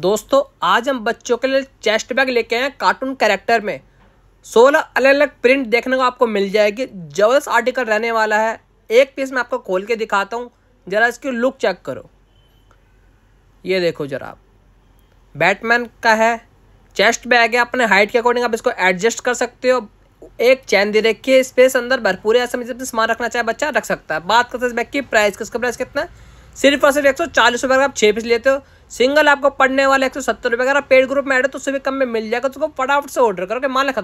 दोस्तों आज हम बच्चों के लिए चेस्ट बैग लेके आए हैं कार्टून कैरेक्टर में सोलह अलग अलग प्रिंट देखने को आपको मिल जाएगी जबरदस्त आर्टिकल रहने वाला है एक पीस मैं आपको खोल के दिखाता हूँ ज़रा इसकी लुक चेक करो ये देखो जरा आप बैटमैन का है चेस्ट बैग है अपने हाइट के अकॉर्डिंग आप इसको एडजस्ट कर सकते हो एक चैन दे रखी है स्पेस अंदर भरपूर है ऐसा मतलब सामान रखना चाहे बच्चा रख सकता है बात करते हैं इस बैग की प्राइस किसका प्राइस कितना है सिर्फ और सिर्फ एक सौ चालीस रुपये अगर आप छः पीस लेते हो सिंगल आपको पढ़ने वाला एक सौ सत्तर रुपये अगर आप पेड ग्रुप में एड है तो उससे भी कम में मिल जाएगा तो उसको फटाफट से ऑर्डर करो कि मान लिखा